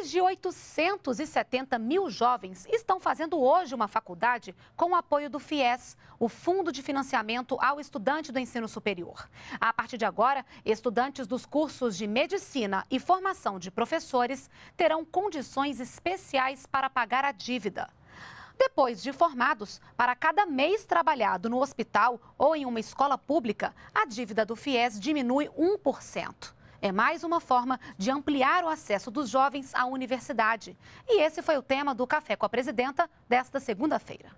Mais de 870 mil jovens estão fazendo hoje uma faculdade com o apoio do FIES, o Fundo de Financiamento ao Estudante do Ensino Superior. A partir de agora, estudantes dos cursos de Medicina e Formação de Professores terão condições especiais para pagar a dívida. Depois de formados, para cada mês trabalhado no hospital ou em uma escola pública, a dívida do FIES diminui 1% é mais uma forma de ampliar o acesso dos jovens à universidade. E esse foi o tema do Café com a Presidenta desta segunda-feira.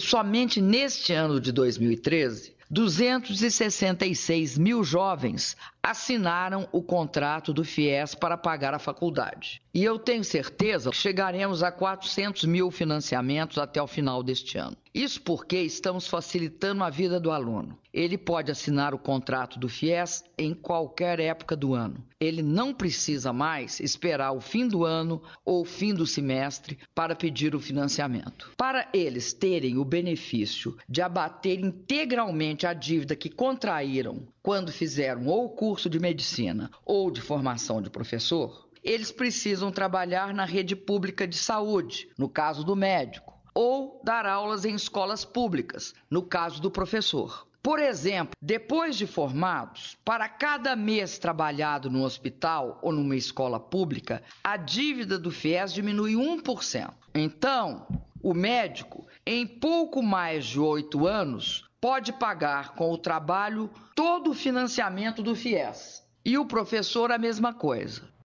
Somente neste ano de 2013, 266 mil jovens assinaram o contrato do FIES para pagar a faculdade. E eu tenho certeza que chegaremos a 400 mil financiamentos até o final deste ano. Isso porque estamos facilitando a vida do aluno. Ele pode assinar o contrato do FIES em qualquer época do ano. Ele não precisa mais esperar o fim do ano ou fim do semestre para pedir o financiamento. Para eles terem o benefício de abater integralmente a dívida que contraíram quando fizeram ou o curso de medicina ou de formação de professor, eles precisam trabalhar na rede pública de saúde, no caso do médico ou dar aulas em escolas públicas, no caso do professor. Por exemplo, depois de formados, para cada mês trabalhado no hospital ou numa escola pública, a dívida do FIES diminui 1%. Então, o médico, em pouco mais de oito anos, pode pagar com o trabalho todo o financiamento do FIES. E o professor, a mesma coisa.